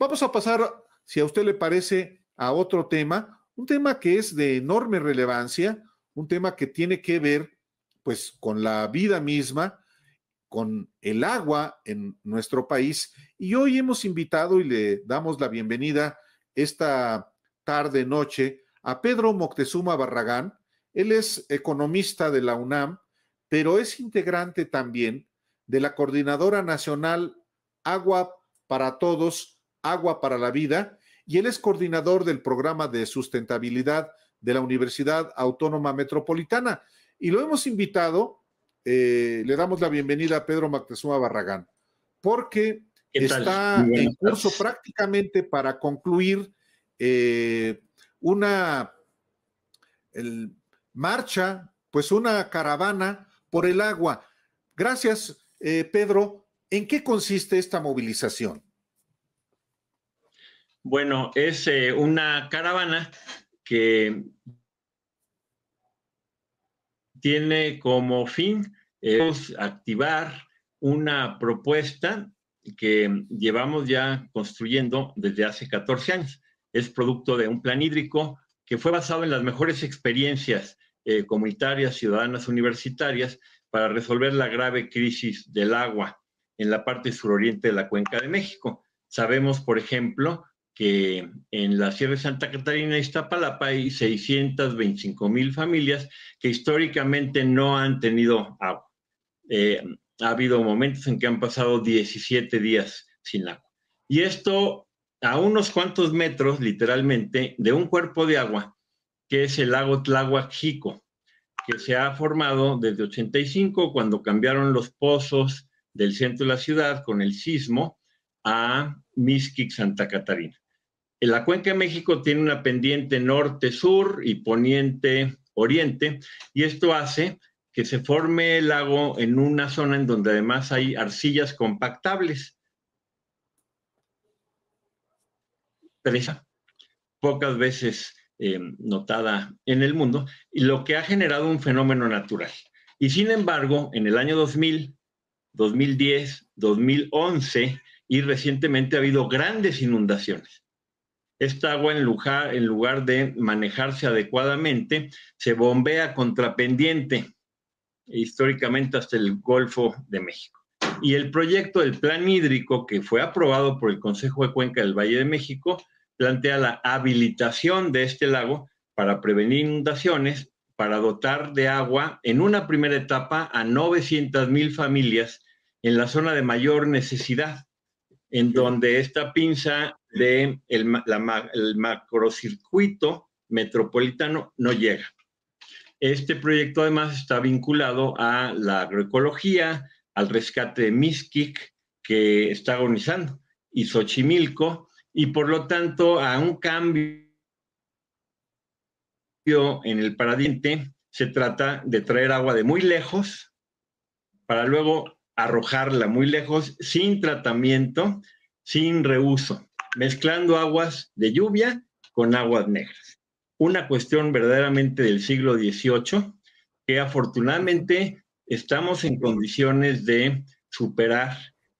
Vamos a pasar, si a usted le parece, a otro tema, un tema que es de enorme relevancia, un tema que tiene que ver pues con la vida misma, con el agua en nuestro país. Y hoy hemos invitado y le damos la bienvenida esta tarde, noche, a Pedro Moctezuma Barragán. Él es economista de la UNAM, pero es integrante también de la Coordinadora Nacional Agua para Todos Agua para la Vida, y él es coordinador del programa de sustentabilidad de la Universidad Autónoma Metropolitana. Y lo hemos invitado, eh, le damos la bienvenida a Pedro MacTezuma Barragán, porque está en curso prácticamente para concluir eh, una marcha, pues una caravana por el agua. Gracias, eh, Pedro. ¿En qué consiste esta movilización? Bueno, es eh, una caravana que tiene como fin eh, activar una propuesta que llevamos ya construyendo desde hace 14 años. Es producto de un plan hídrico que fue basado en las mejores experiencias eh, comunitarias, ciudadanas, universitarias, para resolver la grave crisis del agua en la parte suroriente de la Cuenca de México. Sabemos, por ejemplo, que en la Sierra de Santa Catarina y Iztapalapa hay 625 mil familias que históricamente no han tenido agua. Eh, ha habido momentos en que han pasado 17 días sin agua. Y esto a unos cuantos metros, literalmente, de un cuerpo de agua, que es el lago Tlahuajico, que se ha formado desde 85, cuando cambiaron los pozos del centro de la ciudad con el sismo, a Misquic Santa Catarina. La cuenca de México tiene una pendiente norte-sur y poniente-oriente, y esto hace que se forme el lago en una zona en donde además hay arcillas compactables. Teresa, pocas veces em, notada en el mundo, y lo que ha generado un fenómeno natural. Y sin embargo, en el año 2000, 2010, 2011 y recientemente ha habido grandes inundaciones. Esta agua, en lugar, de manejarse adecuadamente, se bombea contrapendiente, históricamente hasta el Golfo de México. Y el proyecto del Plan Hídrico, que fue aprobado por el Consejo de Cuenca del Valle de México, plantea la habilitación de este lago para prevenir inundaciones, para dotar de agua en una primera etapa a 900 mil familias en la zona de mayor necesidad, en donde esta pinza de el, macrocircuito metropolitano no llega. Este proyecto además está vinculado a la agroecología, al rescate de Miskik, que está agonizando, y Xochimilco, y por lo tanto a un cambio en el paradiente. Se trata de traer agua de muy lejos para luego arrojarla muy lejos sin tratamiento, sin reuso, mezclando aguas de lluvia con aguas negras. Una cuestión verdaderamente del siglo XVIII que afortunadamente estamos en condiciones de superar.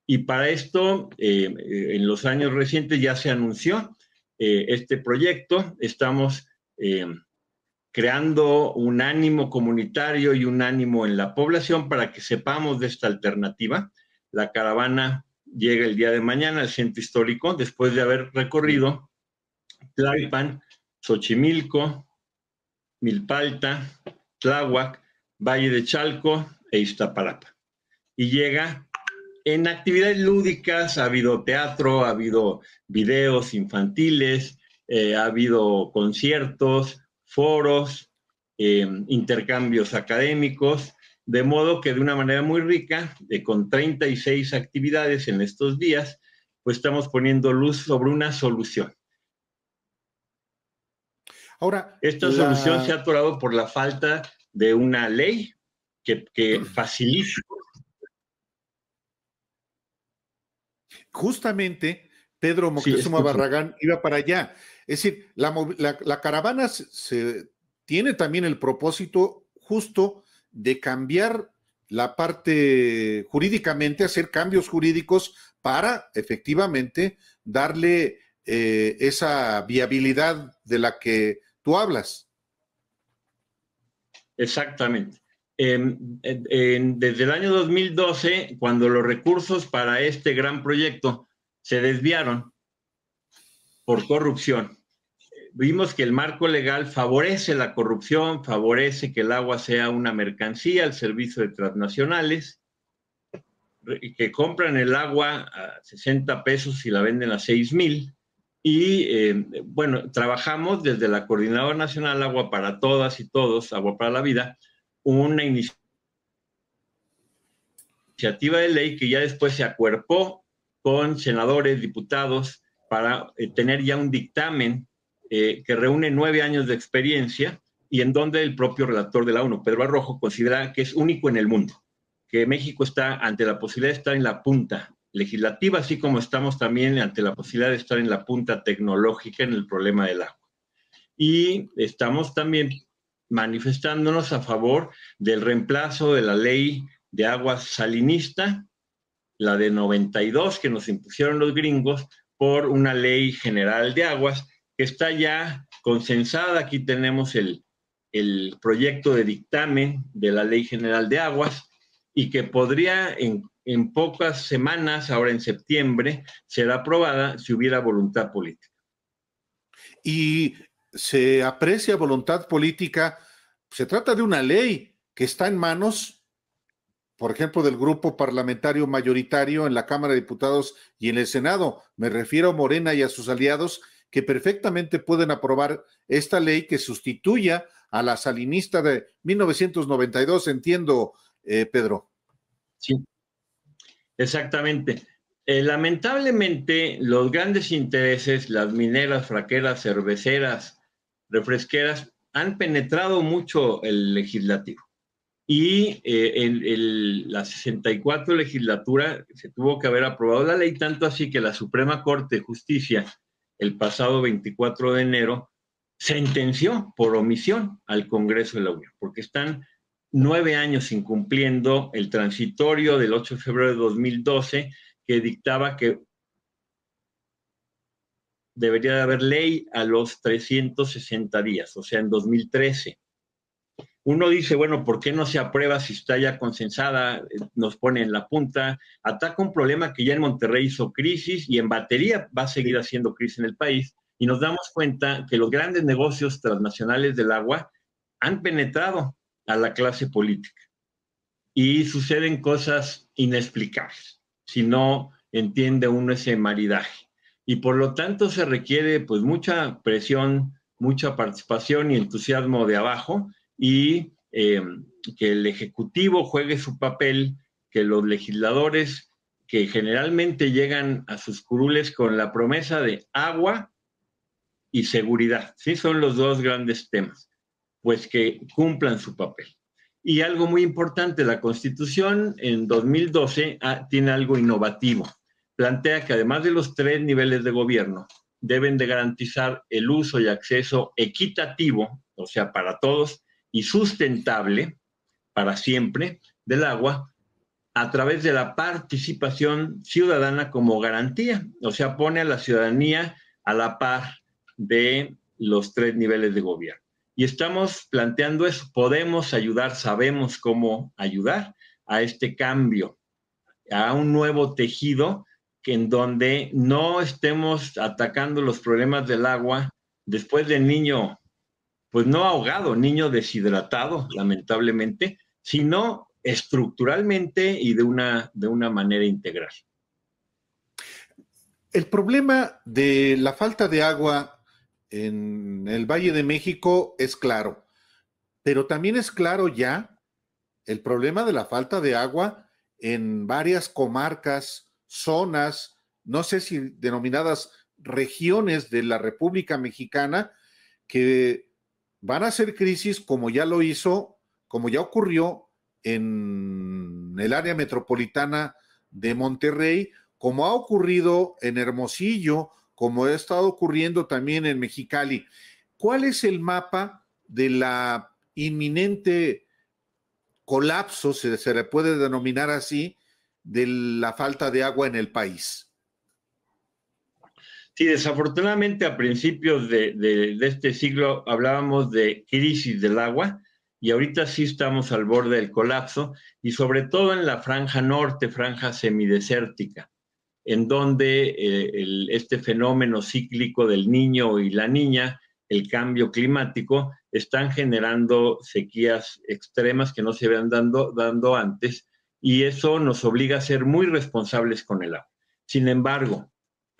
Y para esto, eh, eh, en los años recientes ya se anunció eh, este proyecto. Estamos creando un ánimo comunitario y un ánimo en la población para que sepamos de esta alternativa. La caravana llega el día de mañana al centro histórico después de haber recorrido Tlalpan, Xochimilco, Milpalta, Tláhuac, Valle de Chalco e Iztapalapa. Y llega en actividades lúdicas, ha habido teatro, ha habido videos infantiles, eh, ha habido conciertos, foros, em, intercambios académicos, de modo que de una manera muy rica, de con 36 actividades en estos días, pues estamos poniendo luz sobre una solución. Ahora, esta solución se ha atorado por la falta de una ley que, que facilite. Justamente, Pedro Moctezuma Barragán iba para allá. Es decir, la, caravana tiene también el propósito justo de cambiar la parte jurídicamente, hacer cambios jurídicos para efectivamente darle eh, esa viabilidad de la que tú hablas. Exactamente. Em, desde el año 2012, cuando los recursos para este gran proyecto se desviaron por corrupción, vimos que el marco legal favorece la corrupción, favorece que el agua sea una mercancía al servicio de transnacionales que compran el agua a 60 pesos y la venden a 6 mil. Y eh, bueno, trabajamos desde la Coordinadora Nacional Agua para Todas y Todos, Agua para la Vida, una iniciativa de ley que ya después se acuerpó con senadores, diputados, para eh, tener ya un dictamen eh, que reúne nueve años de experiencia y en donde el propio relator de la ONU, Pedro Arrojo, considera que es único en el mundo, que México está ante la posibilidad de estar en la punta legislativa, así como estamos también ante la posibilidad de estar en la punta tecnológica en el problema del agua. Y estamos también manifestándonos a favor del reemplazo de la ley de aguas salinista, la de 92 que nos impusieron los gringos, por una ley general de aguas que está ya consensada. Aquí tenemos el, proyecto de dictamen de la Ley General de Aguas y que podría en, en, pocas semanas, ahora en septiembre, ser aprobada si hubiera voluntad política. Y se aprecia voluntad política. Se trata de una ley que está en manos, por ejemplo, del grupo parlamentario mayoritario en la Cámara de Diputados y en el Senado. Me refiero a Morena y a sus aliados que perfectamente pueden aprobar esta ley que sustituya a la salinista de 1992, entiendo, eh, Pedro. Sí, exactamente. Eh, lamentablemente, los grandes intereses, las mineras, fraqueras, cerveceras, refresqueras, han penetrado mucho el legislativo. Y eh, en, en la 64 legislatura se tuvo que haber aprobado la ley, tanto así que la Suprema Corte de Justicia el pasado 24 de enero, sentenció por omisión al Congreso de la Unión, porque están nueve años incumpliendo el transitorio del 8 de febrero de 2012 que dictaba que debería de haber ley a los 360 días, o sea, en 2013 uno dice, bueno, ¿por qué no se aprueba si está ya consensada? Eh, nos pone en la punta, ataca un problema que ya en Monterrey hizo crisis y en batería va a seguir haciendo crisis en el país. Y nos damos cuenta que los grandes negocios transnacionales del agua han penetrado a la clase política y suceden cosas inexplicables si no entiende uno ese maridaje. Y por lo tanto se requiere pues mucha presión, mucha participación y entusiasmo de abajo y em, que el Ejecutivo juegue su papel, que los legisladores que generalmente llegan a sus curules con la promesa de agua y seguridad, ¿sí? Son los dos grandes temas, pues que cumplan su papel. Y algo muy importante, la Constitución en 2012 ah, tiene algo innovativo. Plantea que además de los tres niveles de gobierno, deben de garantizar el uso y acceso equitativo, o sea, para todos, y sustentable para siempre del agua a través de la participación ciudadana como garantía, o sea, pone a la ciudadanía a la par de los tres niveles de gobierno. Y estamos planteando eso, podemos ayudar, sabemos cómo ayudar a este cambio, a un nuevo tejido en donde no estemos atacando los problemas del agua después del niño pues no ahogado, niño deshidratado, lamentablemente, sino estructuralmente y de una, de una manera integral. El problema de la falta de agua en el Valle de México es claro, pero también es claro ya el problema de la falta de agua en varias comarcas, zonas, no sé si denominadas regiones de la República Mexicana, que van a ser crisis como ya lo hizo, como ya ocurrió en el área metropolitana de Monterrey, como ha ocurrido en Hermosillo, como ha estado ocurriendo también en Mexicali. ¿Cuál es el mapa de la inminente colapso, se, se le puede denominar así, de la falta de agua en el país? Sí, desafortunadamente a principios de, este siglo hablábamos de crisis del agua y ahorita sí estamos al borde del colapso y sobre todo en la franja norte, franja semidesértica, en donde eh, este fenómeno cíclico del niño y la niña, el cambio climático, están generando sequías extremas que no se habían dando, dando antes y eso nos obliga a ser muy responsables con el agua. Sin embargo,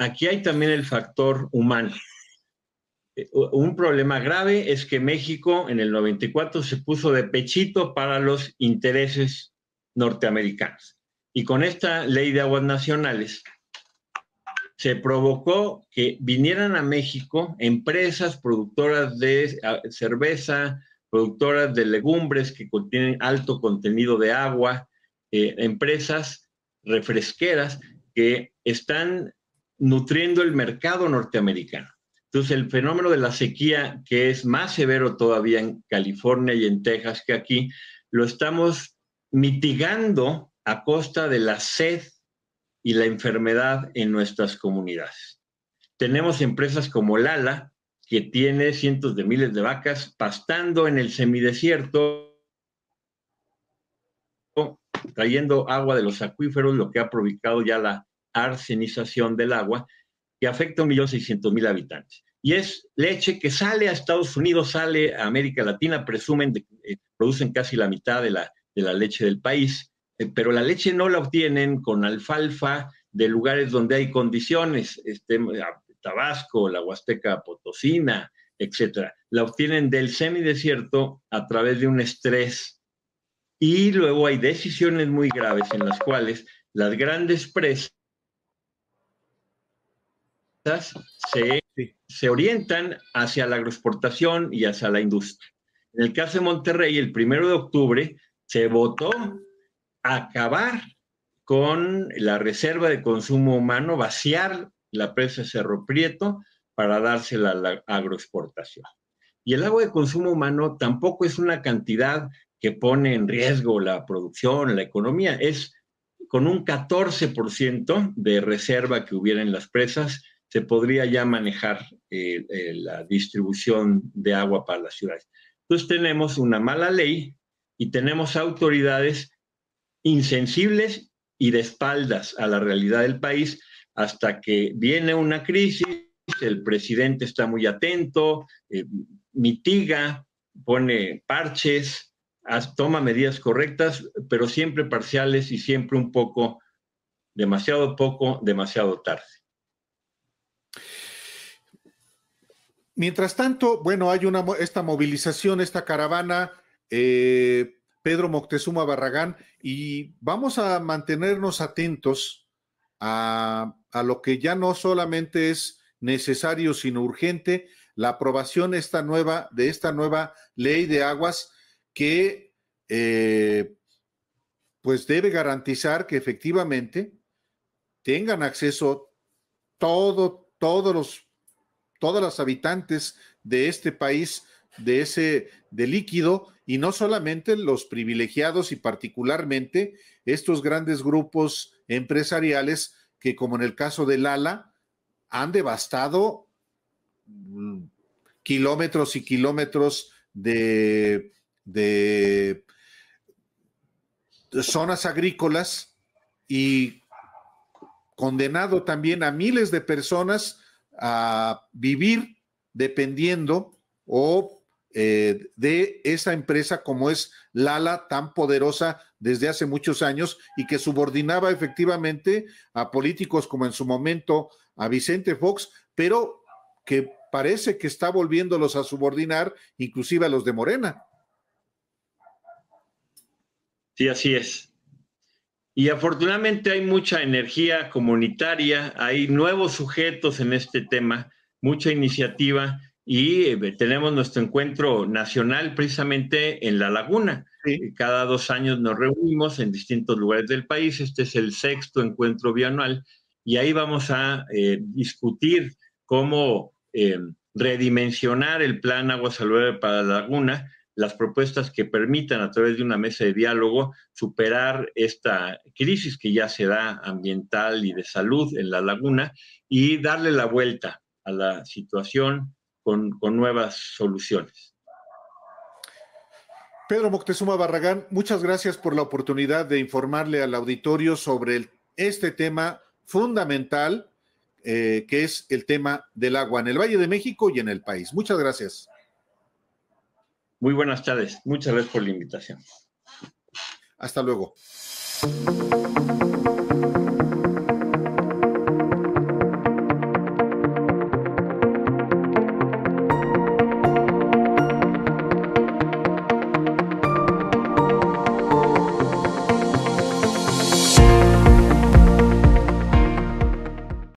aquí hay también el factor humano. Eh, un problema grave es que México en el 94 se puso de pechito para los intereses norteamericanos. Y con esta ley de aguas nacionales se provocó que vinieran a México empresas productoras de cerveza, productoras de legumbres que contienen alto contenido de agua, eh, empresas refresqueras que están nutriendo el mercado norteamericano. Entonces, el fenómeno de la sequía, que es más severo todavía en California y en Texas que aquí, lo estamos mitigando a costa de la sed y la enfermedad en nuestras comunidades. Tenemos empresas como Lala, que tiene cientos de miles de vacas pastando en el semidesierto, trayendo agua de los acuíferos, lo que ha provocado ya la arsenización del agua que afecta a 1.600.000 habitantes. Y es leche que sale a Estados Unidos, sale a América Latina, presumen, que eh, producen casi la mitad de la, leche del país, eh, pero la leche no la obtienen con alfalfa de lugares donde hay condiciones, este, Tabasco, la Huasteca Potosina, etcétera. La obtienen del semidesierto a través de un estrés. Y luego hay decisiones muy graves en las cuales las grandes presas se, orientan hacia la agroexportación y hacia la industria. En el caso de Monterrey, el primero de octubre se votó acabar con la reserva de consumo humano, vaciar la presa Cerro Prieto para dársela a la agroexportación. Y el agua de consumo humano tampoco es una cantidad que pone en riesgo la producción, la economía, es con un 14% de reserva que hubiera en las presas, se podría ya manejar eh, eh, la distribución de agua para las ciudades. Entonces tenemos una mala ley y tenemos autoridades insensibles y de espaldas a la realidad del país hasta que viene una crisis, el presidente está muy atento, eh, mitiga, pone parches, toma medidas correctas, pero siempre parciales y siempre un poco, demasiado poco, demasiado tarde. Mientras tanto, bueno, hay una, esta movilización, esta caravana, eh, Pedro Moctezuma Barragán, y vamos a mantenernos atentos a, lo que ya no solamente es necesario, sino urgente, la aprobación esta nueva, de esta nueva ley de aguas que eh, pues debe garantizar que efectivamente tengan acceso todo, todos los todas las habitantes de este país de ese de líquido y no solamente los privilegiados y particularmente estos grandes grupos empresariales que como en el caso del Lala han devastado mm, kilómetros y kilómetros de, de zonas agrícolas y condenado también a miles de personas a vivir dependiendo o eh, de esa empresa como es Lala, tan poderosa desde hace muchos años y que subordinaba efectivamente a políticos como en su momento a Vicente Fox, pero que parece que está volviéndolos a subordinar, inclusive a los de Morena. Sí, así es. Y afortunadamente hay mucha energía comunitaria, hay nuevos sujetos en este tema, mucha iniciativa y eh, tenemos nuestro encuentro nacional precisamente en La Laguna. Eh, cada dos años nos reunimos en distintos lugares del país. Este es el sexto encuentro bianual y ahí vamos a eh, discutir cómo redimensionar el plan agua saludable para La Laguna las propuestas que permitan a través de una mesa de diálogo superar esta crisis que ya se da ambiental y de salud en la laguna y darle la vuelta a la situación con, nuevas soluciones. Pedro Moctezuma Barragán, muchas gracias por la oportunidad de informarle al auditorio sobre este tema fundamental, eh, que es el tema del agua en el Valle de México y en el país. Muchas gracias. Muy buenas tardes. Muchas gracias por la invitación. Hasta luego.